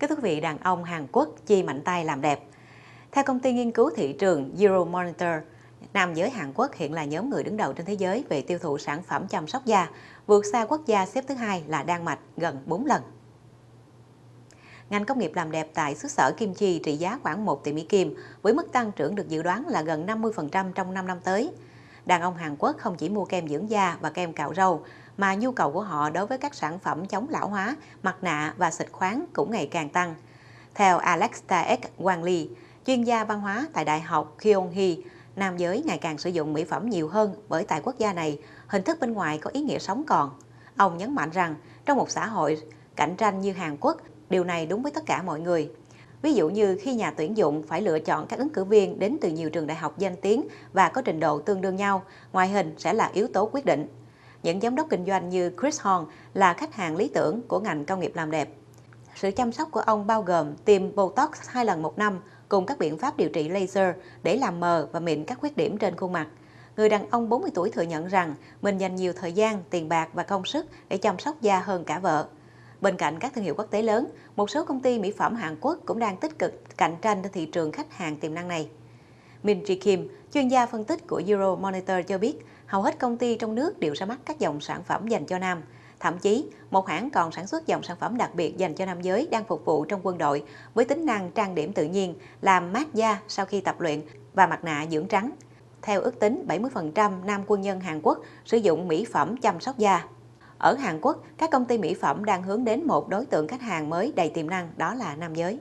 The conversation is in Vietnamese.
Kính thưa quý vị, đàn ông Hàn Quốc chi mạnh tay làm đẹp. Theo công ty nghiên cứu thị trường Euro Monitor, nam giới Hàn Quốc hiện là nhóm người đứng đầu trên thế giới về tiêu thụ sản phẩm chăm sóc da, vượt xa quốc gia xếp thứ hai là Đan Mạch gần 4 lần. Ngành công nghiệp làm đẹp tại xứ sở Kim Chi trị giá khoảng 1 tỷ Mỹ Kim, với mức tăng trưởng được dự đoán là gần 50% trong 5 năm tới – đàn ông Hàn Quốc không chỉ mua kem dưỡng da và kem cạo râu, mà nhu cầu của họ đối với các sản phẩm chống lão hóa, mặt nạ và xịt khoáng cũng ngày càng tăng. Theo Alex Taek Wang Lee, chuyên gia văn hóa tại Đại học Kyung-hee, nam giới ngày càng sử dụng mỹ phẩm nhiều hơn bởi tại quốc gia này, hình thức bên ngoài có ý nghĩa sống còn. Ông nhấn mạnh rằng, trong một xã hội cạnh tranh như Hàn Quốc, điều này đúng với tất cả mọi người. Ví dụ như khi nhà tuyển dụng phải lựa chọn các ứng cử viên đến từ nhiều trường đại học danh tiếng và có trình độ tương đương nhau, ngoại hình sẽ là yếu tố quyết định. Những giám đốc kinh doanh như Chris Horn là khách hàng lý tưởng của ngành công nghiệp làm đẹp. Sự chăm sóc của ông bao gồm tiêm Botox hai lần một năm cùng các biện pháp điều trị laser để làm mờ và mịn các khuyết điểm trên khuôn mặt người đàn ông 40 tuổi thừa nhận rằng mình dành nhiều thời gian, tiền bạc và công sức để chăm sóc da hơn cả vợ. Bên cạnh các thương hiệu quốc tế lớn, một số công ty mỹ phẩm Hàn Quốc cũng đang tích cực cạnh tranh trên thị trường khách hàng tiềm năng này. Min Ji Kim, chuyên gia phân tích của Euro Monitor cho biết, hầu hết công ty trong nước đều ra mắt các dòng sản phẩm dành cho nam. Thậm chí, một hãng còn sản xuất dòng sản phẩm đặc biệt dành cho nam giới đang phục vụ trong quân đội với tính năng trang điểm tự nhiên, làm mát da sau khi tập luyện và mặt nạ dưỡng trắng. Theo ước tính, 70% nam quân nhân Hàn Quốc sử dụng mỹ phẩm chăm sóc da ở Hàn Quốc, các công ty mỹ phẩm đang hướng đến một đối tượng khách hàng mới đầy tiềm năng đó là nam giới.